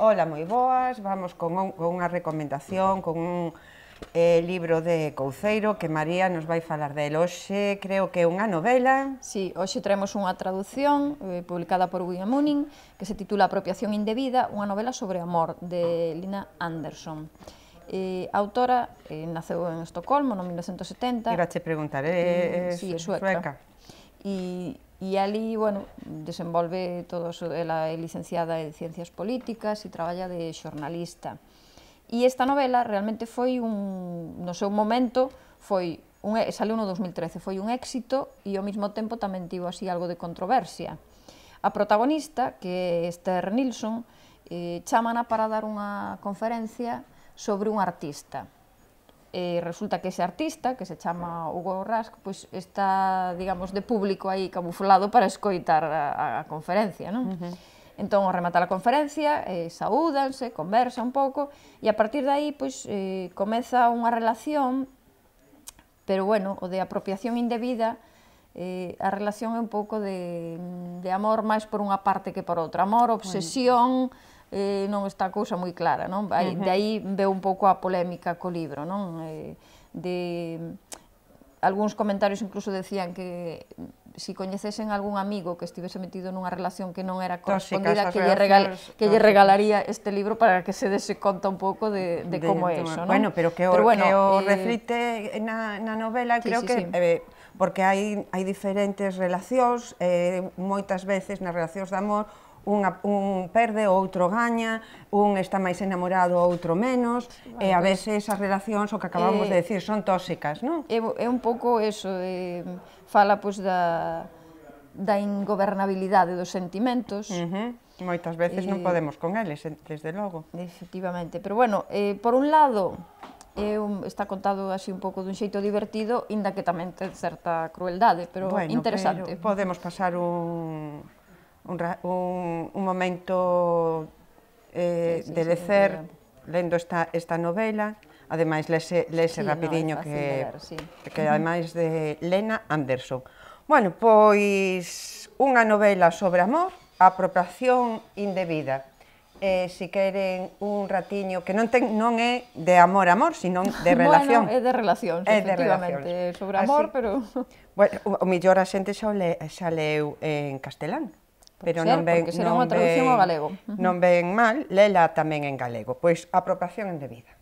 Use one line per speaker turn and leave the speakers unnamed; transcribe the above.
Ola, moi boas, vamos con, un, con unha recomendación, con un eh, libro de Couceiro que María nos vai falar del hoxe, creo que é unha novela.
Sí, hoxe traemos unha tradución eh, publicada por William Munin que se titula Apropiación indebida, unha novela sobre amor de Lina Anderson. Eh, autora eh, naceu en Estocolmo no 1970. che
preguntar, é eh, mm, eh, sí, sueca. sueca.
E E ali, bueno, desenvolve todo, ela é licenciada en Ciencias Políticas e traballa de xornalista. E esta novela realmente foi un, no seu momento, foi un, sale no 2013, foi un éxito e ao mesmo tempo tamén tivo así algo de controversia. A protagonista, que é Esther Nilsson, eh, chamana para dar unha conferencia sobre un artista eh, resulta que ese artista, que se chama Hugo Rask, pois pues está, digamos, de público aí camuflado para escoitar a, a conferencia, non? Uh -huh. Entón, ao rematar a conferencia, eh, saúdanse, conversa un pouco, e a partir de aí, pois, eh, comeza unha relación, pero bueno, o de apropiación indebida, eh, a relación é un pouco de, de amor máis por unha parte que por outra, amor, obsesión, bueno eh, non está a cousa moi clara, non? Aí, uh -huh. De aí veo un pouco a polémica co libro, non? Eh, de algúns comentarios incluso decían que si coñecesen algún amigo que estivese metido nunha relación que non era correspondida, que lle, regal, que lle regalaría este libro para que se dese conta un pouco de, de, de como é iso. Non? Bueno, pero que o, pero bueno, que o eh, reflite
na, na novela, sí, creo sí, que... Sí. Eh, porque hai, hai diferentes relacións, eh, moitas veces nas relacións de amor, Un, un perde, outro gaña, un está máis enamorado, outro menos, vale, e a veces esas relacións, o que acabamos eh, de decir, son tóxicas, non?
É, é un pouco eso, eh, fala pois, da, da ingobernabilidade dos sentimentos, uh
-huh. Moitas veces eh, non podemos con eles, desde logo. Efectivamente,
pero bueno, eh, por un lado, é un, está contado así un pouco dun xeito divertido, inda que tamén ten certa crueldade, pero bueno, interesante. Pero podemos
pasar un, un, un, un momento eh, sí, sí, de lecer sí, lendo esta, esta novela, ademais lese, lese sí, rapidiño no, que, sí. que ademais de Lena Anderson. Bueno, pois unha novela sobre amor, apropiación indebida. Eh, si queren un ratiño que non ten non é de amor a amor, sino de relación. Bueno, é de relación, é de sobre amor, Así, pero Bueno, o, o mellor a xente xa, le, xa leu en castelán pero ser, non ven, non ven, ao galego. Non ven mal, lela tamén en galego. Pois apropiación de vida.